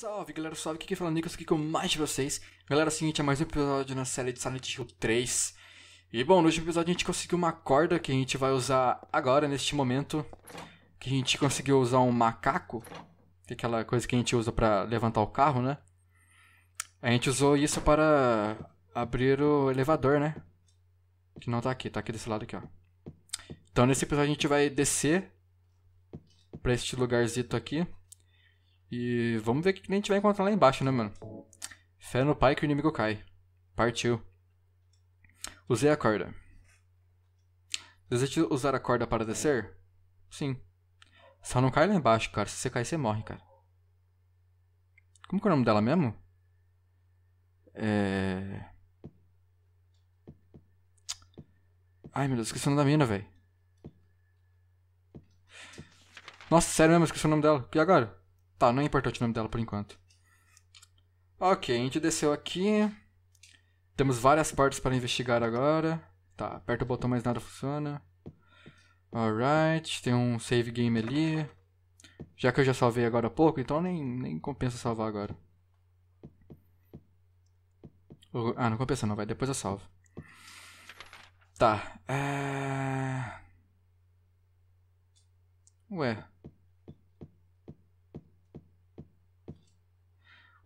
Salve galera, salve, aqui quem fala é Nicolas aqui com mais de vocês Galera, é o seguinte, é mais um episódio na série de Silent Hill 3 E bom, no último episódio a gente conseguiu uma corda que a gente vai usar agora, neste momento Que a gente conseguiu usar um macaco Que é aquela coisa que a gente usa pra levantar o carro, né A gente usou isso para abrir o elevador, né Que não tá aqui, tá aqui desse lado aqui, ó Então nesse episódio a gente vai descer Pra este lugarzito aqui e vamos ver o que a gente vai encontrar lá embaixo, né, mano? Fé no pai que o inimigo cai. Partiu. Usei a corda. Deseja usar a corda para descer? Sim. Só não cai lá embaixo, cara. Se você cair, você morre, cara. Como que é o nome dela mesmo? É... Ai, meu Deus, esqueci o nome da mina, velho. Nossa, sério mesmo, esqueci o nome dela. E agora? Tá, não é importante o nome dela por enquanto. Ok, a gente desceu aqui. Temos várias partes para investigar agora. Tá, aperta o botão, mais nada funciona. Alright, tem um save game ali. Já que eu já salvei agora há pouco, então nem, nem compensa salvar agora. Ah, não compensa não, vai. Depois eu salvo. Tá. É... Ué.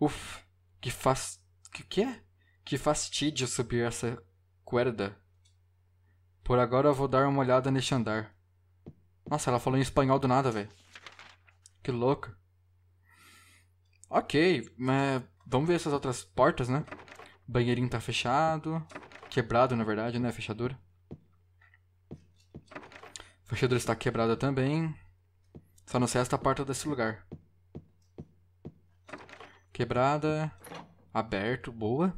Uf, que faz. Que que é? Que fastídio subir essa cuerda. Por agora eu vou dar uma olhada neste andar. Nossa, ela falou em espanhol do nada, velho. Que louca. Ok, mas vamos ver essas outras portas, né? banheirinho tá fechado. Quebrado, na verdade, né? A fechadura. fechadura está quebrada também. Só não sei a porta desse lugar. Quebrada. Aberto, boa.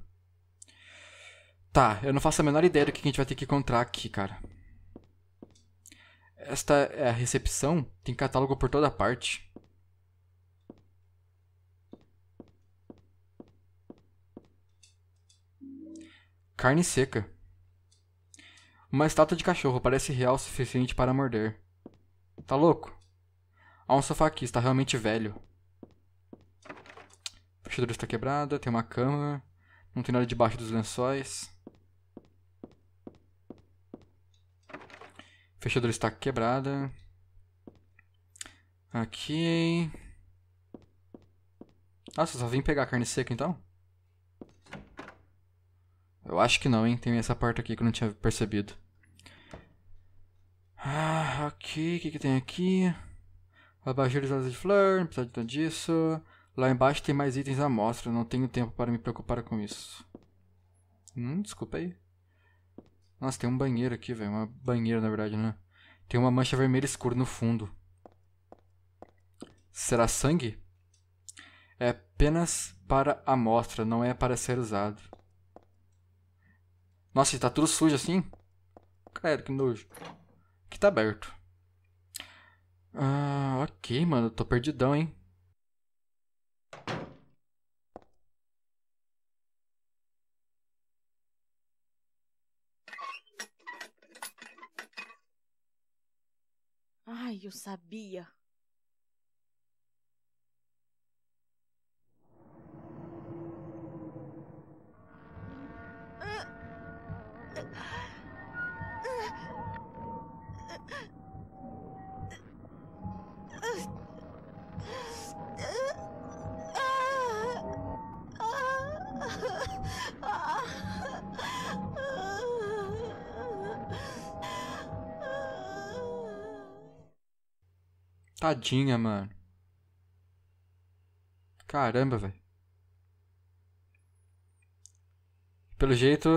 Tá, eu não faço a menor ideia do que a gente vai ter que encontrar aqui, cara. Esta é a recepção. Tem catálogo por toda parte. Carne seca. Uma estátua de cachorro parece real o suficiente para morder. Tá louco? Há um sofá aqui, está realmente velho. Fechadura está quebrada, tem uma cama. Não tem nada debaixo dos lençóis. A fechadura está quebrada. Aqui. Nossa, só vim pegar carne seca então? Eu acho que não, hein? Tem essa porta aqui que eu não tinha percebido. Ah, ok. O que, que tem aqui? Abajur de flor, não precisa de tanto disso. Lá embaixo tem mais itens à mostra, não tenho tempo para me preocupar com isso. Hum, desculpa aí. Nossa, tem um banheiro aqui, velho. Uma banheira, na verdade, né? Tem uma mancha vermelha escura no fundo. Será sangue? É apenas para amostra, não é para ser usado. Nossa, tá tudo sujo assim? Cara, que nojo. Aqui tá aberto. Ah, ok, mano. Tô perdidão, hein? eu sabia Tadinha, mano. Caramba, velho. Pelo jeito,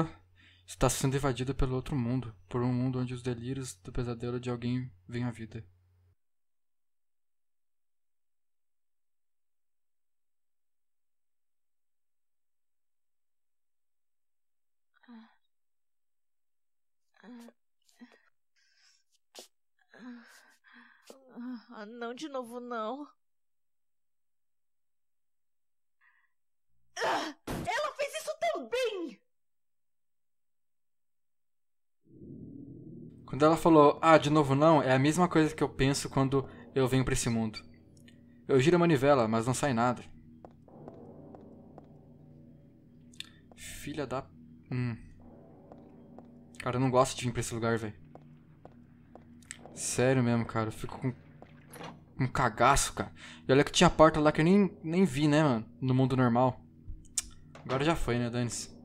está sendo invadida pelo outro mundo por um mundo onde os delírios do pesadelo de alguém vêm à vida. Ah, não de novo, não. Ah, ela fez isso também! Quando ela falou, ah, de novo não, é a mesma coisa que eu penso quando eu venho para esse mundo. Eu giro a manivela, mas não sai nada. Filha da... Hum. Cara, eu não gosto de vir pra esse lugar, velho. Sério mesmo, cara. Eu fico com um cagaço, cara. E olha que tinha porta lá que eu nem, nem vi, né, mano? No mundo normal. Agora já foi, né, Danis?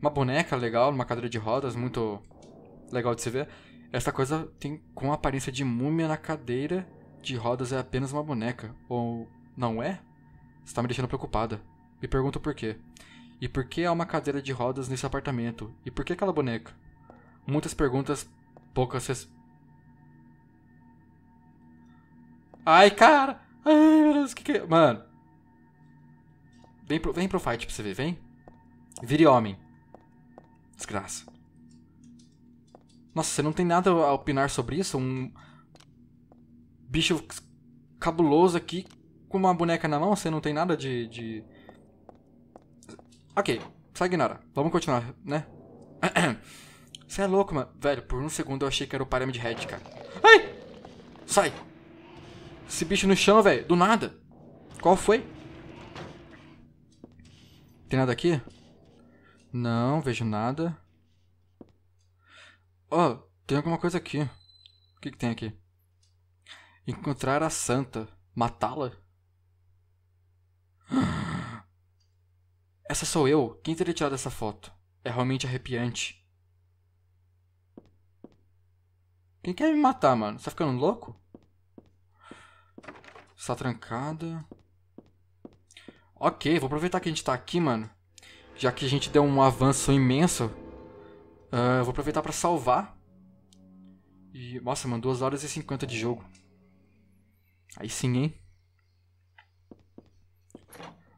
Uma boneca legal, uma cadeira de rodas, muito legal de se ver. Essa coisa tem com aparência de múmia na cadeira de rodas é apenas uma boneca. Ou não é? Está me deixando preocupada. Me pergunto por quê. E por que há uma cadeira de rodas nesse apartamento? E por que aquela boneca? Muitas perguntas, poucas respostas Ai, cara. Ai, meu Deus, que que... É? Mano. Vem pro, vem pro fight pra você ver, vem. Vire homem. Desgraça. Nossa, você não tem nada a opinar sobre isso? Um bicho cabuloso aqui com uma boneca na mão, você não tem nada de... de... Ok, só ignora. Vamos continuar, né? Você é louco, mano. Velho, por um segundo eu achei que era o Parame de Red, cara. Ai! Sai! Esse bicho no chão, velho. Do nada. Qual foi? Tem nada aqui? Não, vejo nada. Ó, oh, tem alguma coisa aqui. O que, que tem aqui? Encontrar a santa. Matá-la? Essa sou eu. Quem teria tirado essa foto? É realmente arrepiante. Quem quer me matar, mano? Você tá ficando louco? Está trancada. Ok, vou aproveitar que a gente tá aqui, mano. Já que a gente deu um avanço imenso. Uh, vou aproveitar para salvar. E, nossa, mano, 2 horas e 50 de jogo. Aí sim, hein?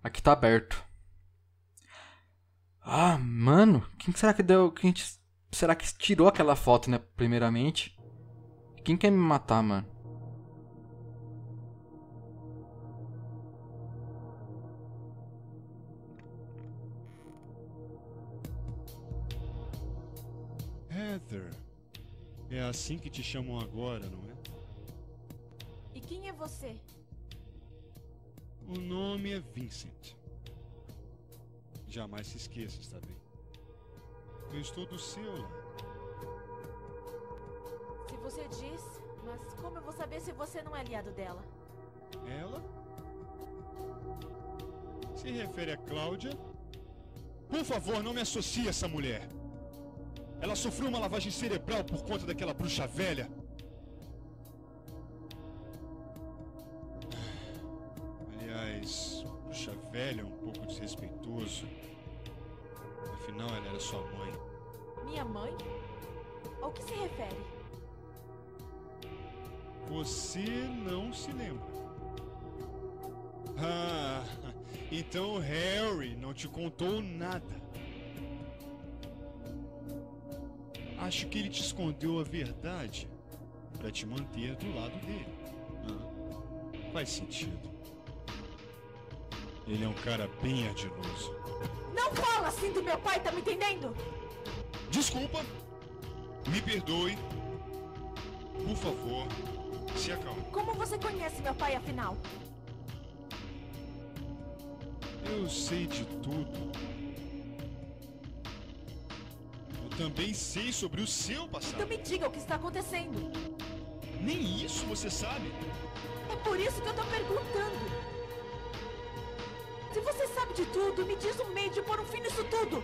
Aqui tá aberto. Ah, mano. Quem será que deu... Quem será que tirou aquela foto, né? Primeiramente. Quem quer me matar, mano? Heather. É assim que te chamam agora, não é? E quem é você? O nome é Vincent. Jamais se esqueça, está bem? Eu estou do seu lado. Se você diz, mas como eu vou saber se você não é aliado dela? Ela? Se refere a Cláudia? Por favor, não me associe a essa mulher! Ela sofreu uma lavagem cerebral por conta daquela bruxa velha. Aliás, bruxa velha é um pouco desrespeitoso. Afinal, ela era sua mãe. Minha mãe? Ao que se refere? Você não se lembra. Ah, então Harry não te contou nada. Acho que ele te escondeu a verdade para te manter do lado dele. Ah, faz sentido. Ele é um cara bem ardiloso. Não fala assim do meu pai, tá me entendendo? Desculpa. Me perdoe. Por favor, se acalme. Como você conhece meu pai, afinal? Eu sei de tudo também sei sobre o seu passado. Então me diga o que está acontecendo. Nem isso você sabe. É por isso que eu estou perguntando. Se você sabe de tudo, me diz um meio de pôr um fim nisso tudo.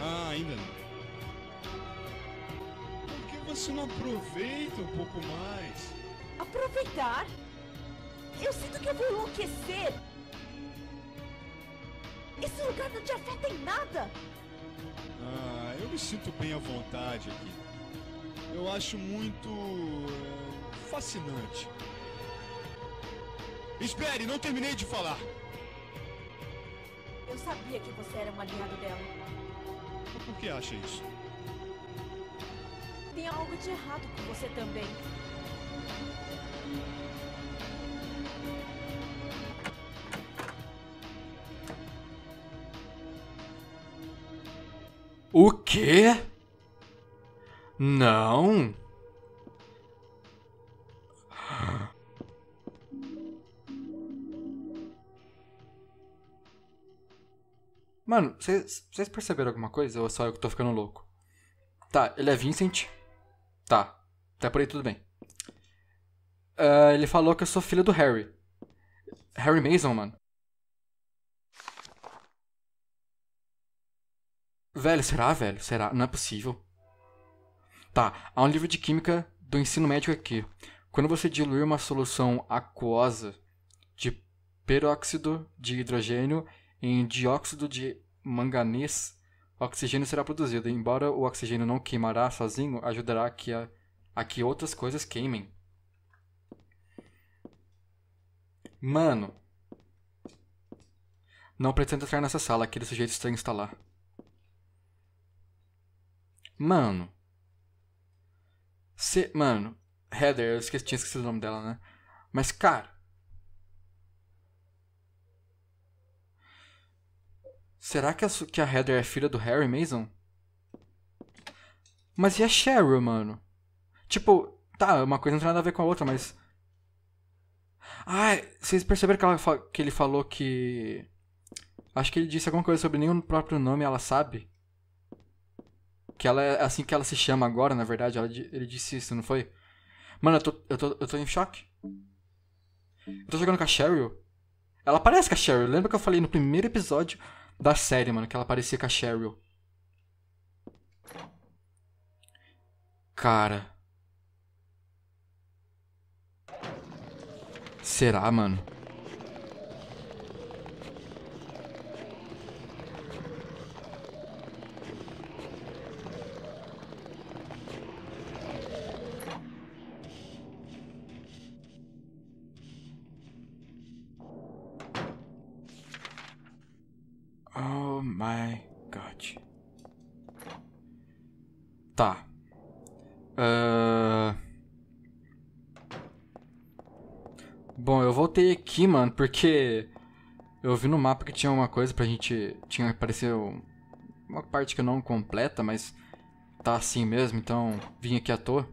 Ah, ainda não. Por que você não aproveita um pouco mais? Aproveitar? Eu sinto que eu vou enlouquecer. Esse lugar não te afeta em nada. Ah, eu me sinto bem à vontade aqui. Eu acho muito eh, fascinante. Espere, não terminei de falar. Eu sabia que você era um aliado dela. Por que acha isso? Tem algo de errado com você também. O quê? Não. Mano, vocês perceberam alguma coisa ou é só eu que tô ficando louco? Tá, ele é Vincent. Tá, até por aí tudo bem. Uh, ele falou que eu sou filho do Harry. Harry Mason, mano. Velho, será, velho? Será? Não é possível. Tá, há um livro de química do ensino médio aqui. Quando você diluir uma solução aquosa de peróxido de hidrogênio em dióxido de manganês, oxigênio será produzido. Embora o oxigênio não queimará sozinho, ajudará a que, a, a que outras coisas queimem. Mano. Não pretendo entrar nessa sala, aquele sujeito estranho está lá. Mano. Se, mano, Heather, eu esqueci, tinha esquecido o nome dela, né? Mas, cara. Será que a, que a Heather é filha do Harry Mason? Mas e a Cheryl, mano? Tipo, tá, uma coisa não tem nada a ver com a outra, mas. Ah, vocês perceberam que, ela, que ele falou que. Acho que ele disse alguma coisa sobre nenhum próprio nome, ela sabe? Que ela é assim que ela se chama agora, na verdade. Ela, ele disse isso, não foi? Mano, eu tô, eu tô, eu tô em choque. Eu tô jogando com a Cheryl. Ela parece com a Cheryl. Lembra que eu falei no primeiro episódio da série, mano, que ela parecia com a Cheryl. Cara. Será, mano? aqui, mano, porque eu vi no mapa que tinha uma coisa pra gente. Tinha apareceu uma parte que não completa, mas tá assim mesmo, então vim aqui à toa.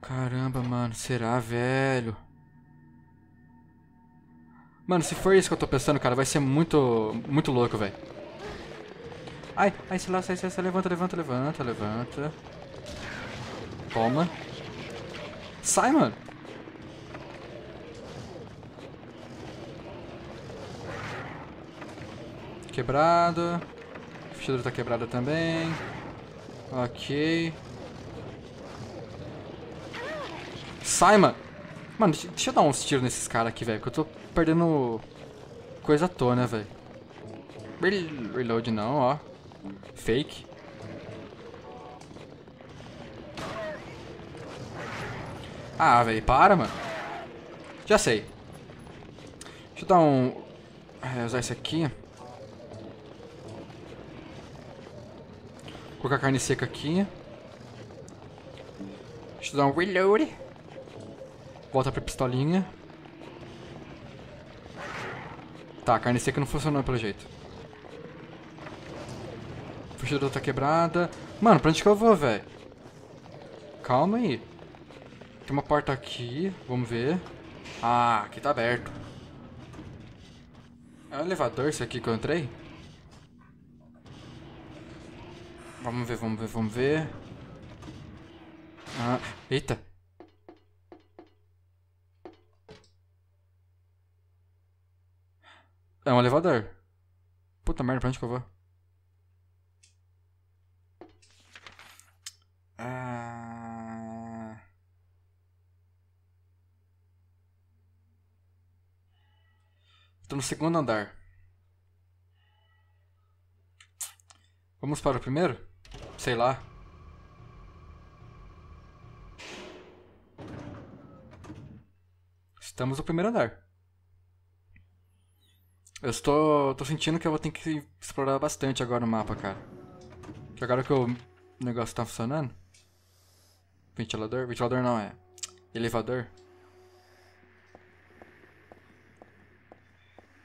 Caramba, mano, será, velho? Mano, se for isso que eu tô pensando, cara, vai ser muito, muito louco, velho. Ai, ai, se lá, sai, sai, sai, levanta, levanta, levanta, levanta. Toma. Sai, mano. Quebrada. A fechadura tá quebrada também. Ok. Sai, mano. Mano, deixa eu dar uns tiros nesses caras aqui, velho. Que eu tô perdendo coisa à toa, né, velho. Reload não, ó. Fake. Ah, velho, para, mano. Já sei. Deixa eu dar um... É, usar esse aqui. colocar a carne seca aqui. Deixa eu dar um reload. Volta pra pistolinha. Tá, a carne seca não funcionou pelo jeito. A tá quebrada. Mano, pra onde que eu vou, velho? Calma aí. Tem uma porta aqui, vamos ver. Ah, aqui tá aberto. É um elevador isso aqui que eu entrei? Vamos ver, vamos ver, vamos ver. Ah, eita. É um elevador. Puta merda, pra onde que eu vou? Ah... Tô no segundo andar. Vamos para o primeiro? Sei lá. Estamos no primeiro andar. Eu estou tô sentindo que eu vou ter que explorar bastante agora o mapa, cara. Que agora que o negócio tá funcionando. Ventilador? Ventilador não, é elevador.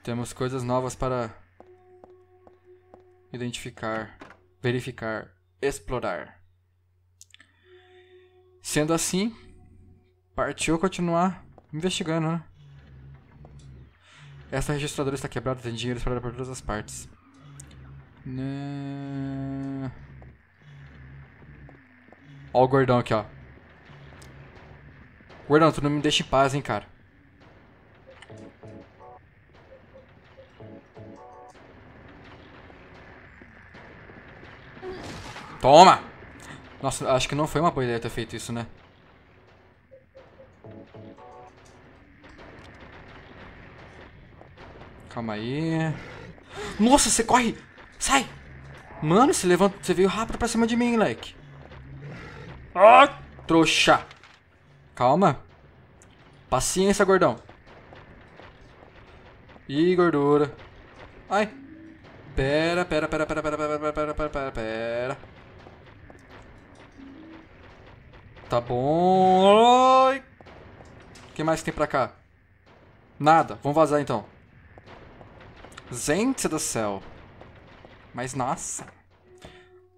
Temos coisas novas para identificar, verificar explorar. Sendo assim, partiu continuar investigando, né? Essa registradora está quebrada, tem dinheiro espalhado por todas as partes. Né... Ó o gordão aqui, ó. Gordão, tu não me deixa em paz, hein, cara. Toma! Nossa, acho que não foi uma boa ideia ter feito isso, né? Calma aí. Nossa, você corre! Sai! Mano, você levanta. Você veio rápido pra cima de mim, moleque. Ah, trouxa! Calma. Paciência, gordão. Ih, gordura. Ai. Pera, pera, pera, pera, pera, pera, pera, pera, Tá bom. Oi. O que mais tem pra cá? Nada. Vamos vazar, então. Gente do céu. Mas, nossa.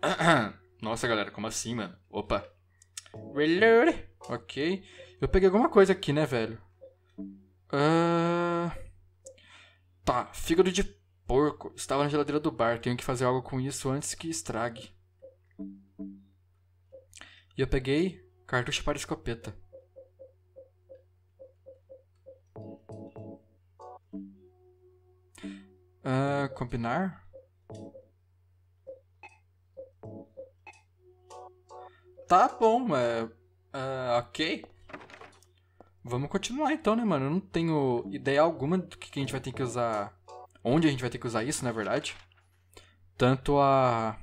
Nossa, galera. Como assim, mano? Opa. Reload. Ok. Eu peguei alguma coisa aqui, né, velho? Uh... Tá. Fígado de porco. Estava na geladeira do bar. Tenho que fazer algo com isso antes que estrague. E eu peguei Cartucho para escopeta. Uh, combinar? Tá bom, é. Uh, ok. Vamos continuar então, né, mano? Eu não tenho ideia alguma do que a gente vai ter que usar. Onde a gente vai ter que usar isso, na é verdade. Tanto a.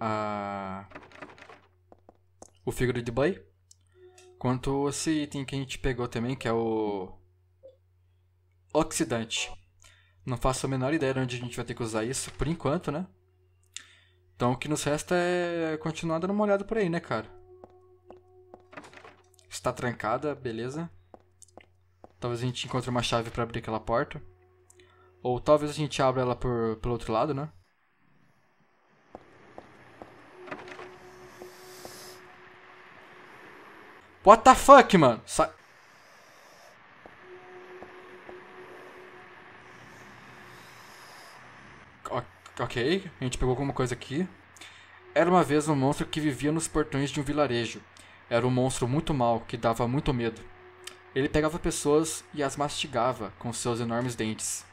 A o fígado de Boy. Quanto esse item que a gente pegou também, que é o oxidante. Não faço a menor ideia de onde a gente vai ter que usar isso, por enquanto, né? Então o que nos resta é continuar dando uma olhada por aí, né, cara? Está trancada, beleza. Talvez a gente encontre uma chave para abrir aquela porta. Ou talvez a gente abra ela por, pelo outro lado, né? What the fuck, mano? Sa ok, a gente pegou alguma coisa aqui. Era uma vez um monstro que vivia nos portões de um vilarejo. Era um monstro muito mau, que dava muito medo. Ele pegava pessoas e as mastigava com seus enormes dentes.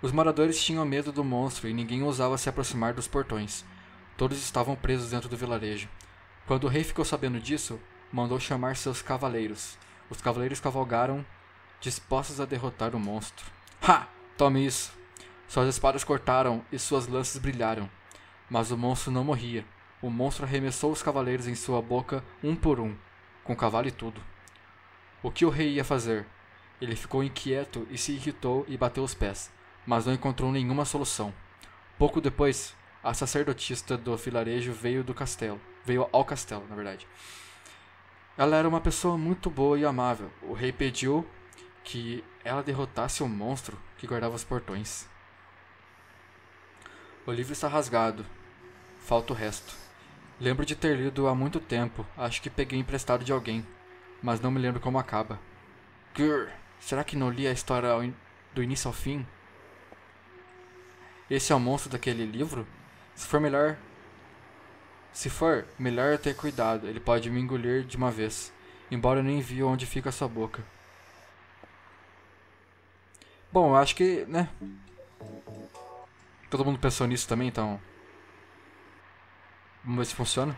Os moradores tinham medo do monstro e ninguém ousava se aproximar dos portões. Todos estavam presos dentro do vilarejo. Quando o rei ficou sabendo disso, mandou chamar seus cavaleiros. Os cavaleiros cavalgaram, dispostos a derrotar o monstro. Ha! Tome isso! Suas espadas cortaram e suas lanças brilharam. Mas o monstro não morria. O monstro arremessou os cavaleiros em sua boca um por um, com cavalo e tudo. O que o rei ia fazer? Ele ficou inquieto e se irritou e bateu os pés, mas não encontrou nenhuma solução. Pouco depois, a sacerdotista do filarejo veio do castelo, veio ao castelo, na verdade. Ela era uma pessoa muito boa e amável. O rei pediu que ela derrotasse o monstro que guardava os portões. O livro está rasgado. Falta o resto. Lembro de ter lido há muito tempo. Acho que peguei emprestado de alguém. Mas não me lembro como acaba. Grr, será que não li a história do início ao fim? Esse é o monstro daquele livro? Se for melhor, se for, melhor eu ter cuidado, ele pode me engolir de uma vez, embora eu nem vi onde fica a sua boca. Bom, eu acho que, né? Todo mundo pensou nisso também, então. Vamos ver se funciona.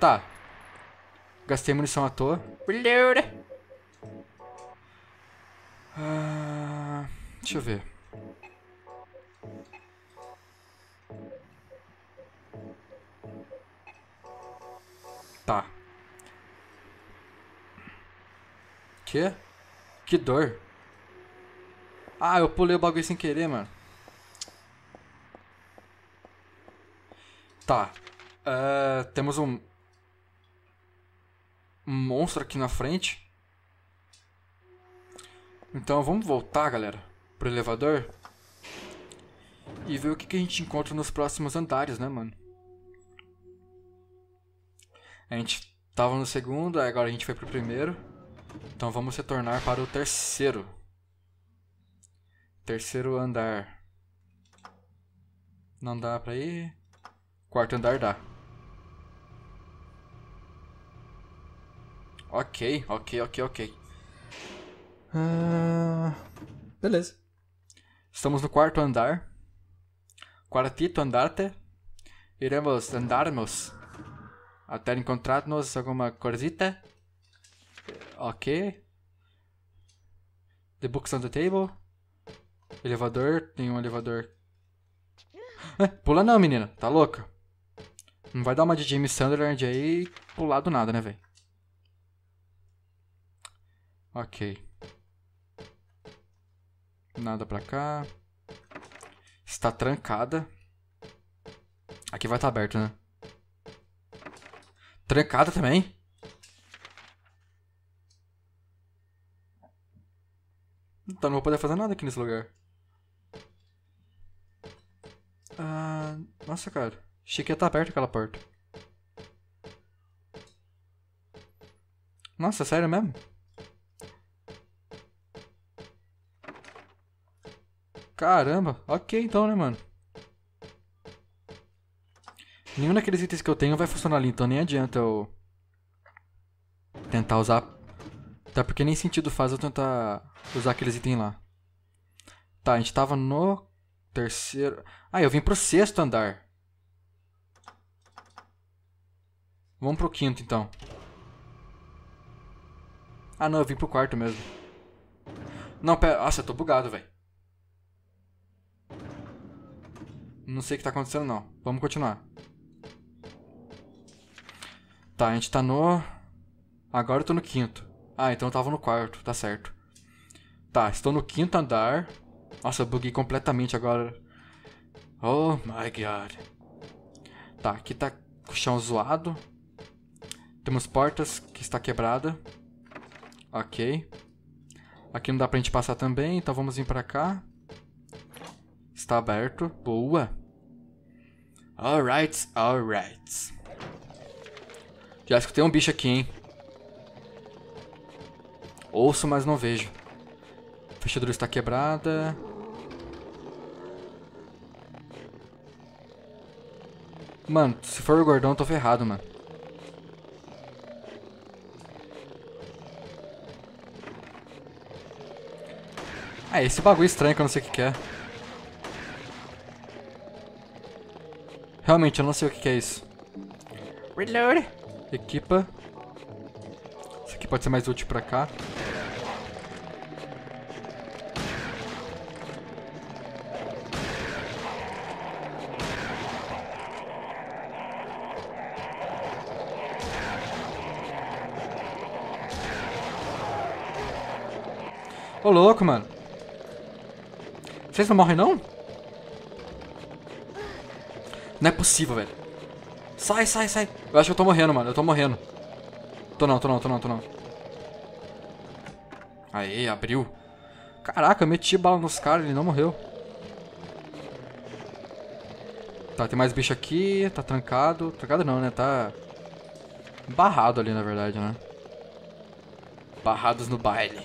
Tá. Gastei munição à toa. Ah, deixa eu ver. Quê? Que dor. Ah, eu pulei o bagulho sem querer, mano. Tá. Uh, temos um... Um monstro aqui na frente. Então vamos voltar, galera. Pro elevador. E ver o que, que a gente encontra nos próximos andares, né, mano? A gente tava no segundo, agora a gente foi pro primeiro. Então vamos retornar para o terceiro. Terceiro andar. Não dá pra ir. Quarto andar dá. Ok, ok, ok, ok. Ah, beleza. Estamos no quarto andar. Quartito andarte. Iremos andarmos até encontrar-nos alguma coisita. Ok. The books on the table. Elevador. Tem um elevador. É, pula não, menina. Tá louca? Não vai dar uma de James Sunderland aí pular do nada, né, velho? Ok. Nada pra cá. Está trancada. Aqui vai estar tá aberto, né? Trancada também? Puta, tá, não vou poder fazer nada aqui nesse lugar. Ah, nossa, cara. Achei que ia estar tá aberta aquela porta. Nossa, sério mesmo? Caramba, ok então, né, mano? Nenhum daqueles itens que eu tenho vai funcionar ali, então nem adianta eu tentar usar Tá, porque nem sentido faz eu tentar usar aqueles itens lá. Tá, a gente tava no terceiro... Ah, eu vim pro sexto andar. Vamos pro quinto, então. Ah, não, eu vim pro quarto mesmo. Não, pera... Nossa, eu tô bugado, velho. Não sei o que tá acontecendo, não. Vamos continuar. Tá, a gente tá no... Agora eu tô no quinto. Ah, então eu tava no quarto, tá certo. Tá, estou no quinto andar. Nossa, eu buguei completamente agora. Oh my god. Tá, aqui tá o chão zoado. Temos portas que está quebrada. Ok. Aqui não dá pra gente passar também, então vamos vir pra cá. Está aberto. Boa. Alright, alright. Já escutei um bicho aqui, hein. Ouço, mas não vejo. fechadura está quebrada. Mano, se for o gordão, eu tô ferrado, mano. Ah, esse bagulho estranho que eu não sei o que, é. Realmente, eu não sei o que, que é isso. Reload. Equipa. Isso aqui pode ser mais útil pra cá. Ô, louco, mano. Vocês não morrem, não? Não é possível, velho. Sai, sai, sai. Eu acho que eu tô morrendo, mano. Eu tô morrendo. Tô não, tô não, tô não, tô não. Aê, abriu. Caraca, eu meti bala nos caras, ele não morreu. Tá, tem mais bicho aqui, tá trancado. Trancado não, né? Tá barrado ali, na verdade, né? Barrados no baile.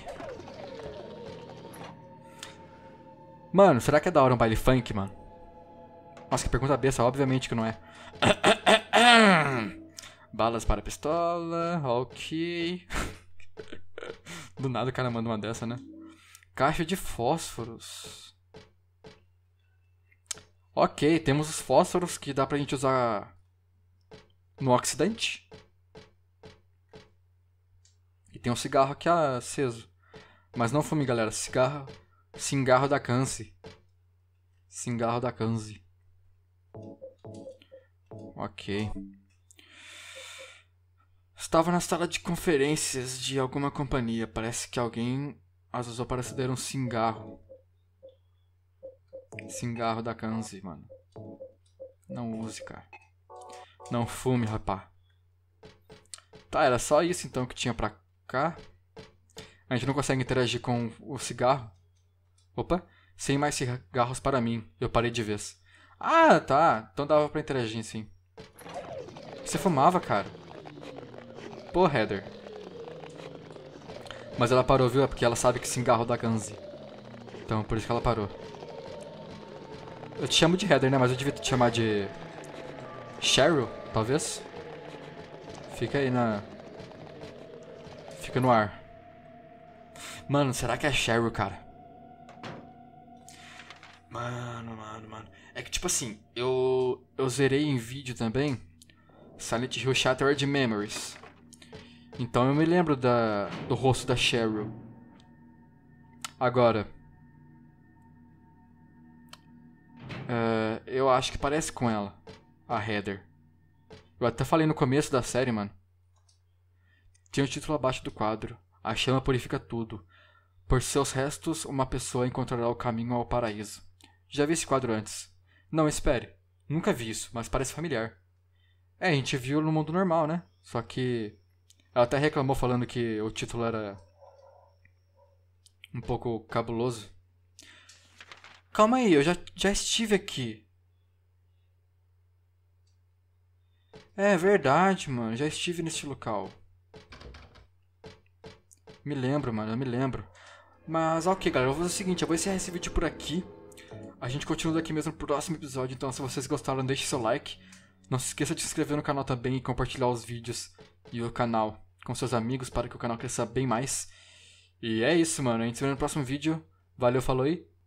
Mano, será que é da hora um baile funk, mano? Nossa, que pergunta besta, obviamente que não é. Balas para pistola, ok. Do nada o cara manda uma dessa, né? Caixa de fósforos. Ok, temos os fósforos que dá pra gente usar no oxidante. E tem um cigarro aqui ah, aceso. Mas não fume, galera. Cigarro Cingarro da Canse. Cingarro da Canse. Ok. Estava na sala de conferências de alguma companhia. Parece que alguém as usou para ceder um cigarro. Cigarro da Kanzi, mano. Não use, cara. Não fume, rapá. Tá, era só isso então que tinha pra cá. A gente não consegue interagir com o cigarro. Opa, sem mais cigarros para mim. Eu parei de vez. Ah, tá. Então dava pra interagir, sim. Você fumava, cara. Pô, Heather. Mas ela parou, viu? É porque ela sabe que se cigarro da Ganzi. Então, por isso que ela parou. Eu te chamo de Heather, né? Mas eu devia te chamar de... Cheryl, talvez? Fica aí na... Fica no ar. Mano, será que é Cheryl, cara? Mano, mano, mano. É que, tipo assim, eu, eu zerei em vídeo também Silent Hill Shattered Memories. Então eu me lembro da, do rosto da Cheryl. Agora. Uh, eu acho que parece com ela, a Heather. Eu até falei no começo da série, mano. Tinha o um título abaixo do quadro. A chama purifica tudo. Por seus restos, uma pessoa encontrará o caminho ao paraíso. Já vi esse quadro antes. Não, espere. Nunca vi isso, mas parece familiar. É, a gente viu no mundo normal, né? Só que. Ela até reclamou falando que o título era. um pouco cabuloso. Calma aí, eu já, já estive aqui. É verdade, mano, já estive neste local. Me lembro, mano, eu me lembro. Mas ok, galera, eu vou fazer o seguinte: eu vou encerrar esse vídeo por aqui. A gente continua daqui mesmo no próximo episódio, então se vocês gostaram, deixe seu like. Não se esqueça de se inscrever no canal também e compartilhar os vídeos e o canal com seus amigos para que o canal cresça bem mais. E é isso, mano. A gente se vê no próximo vídeo. Valeu, falou e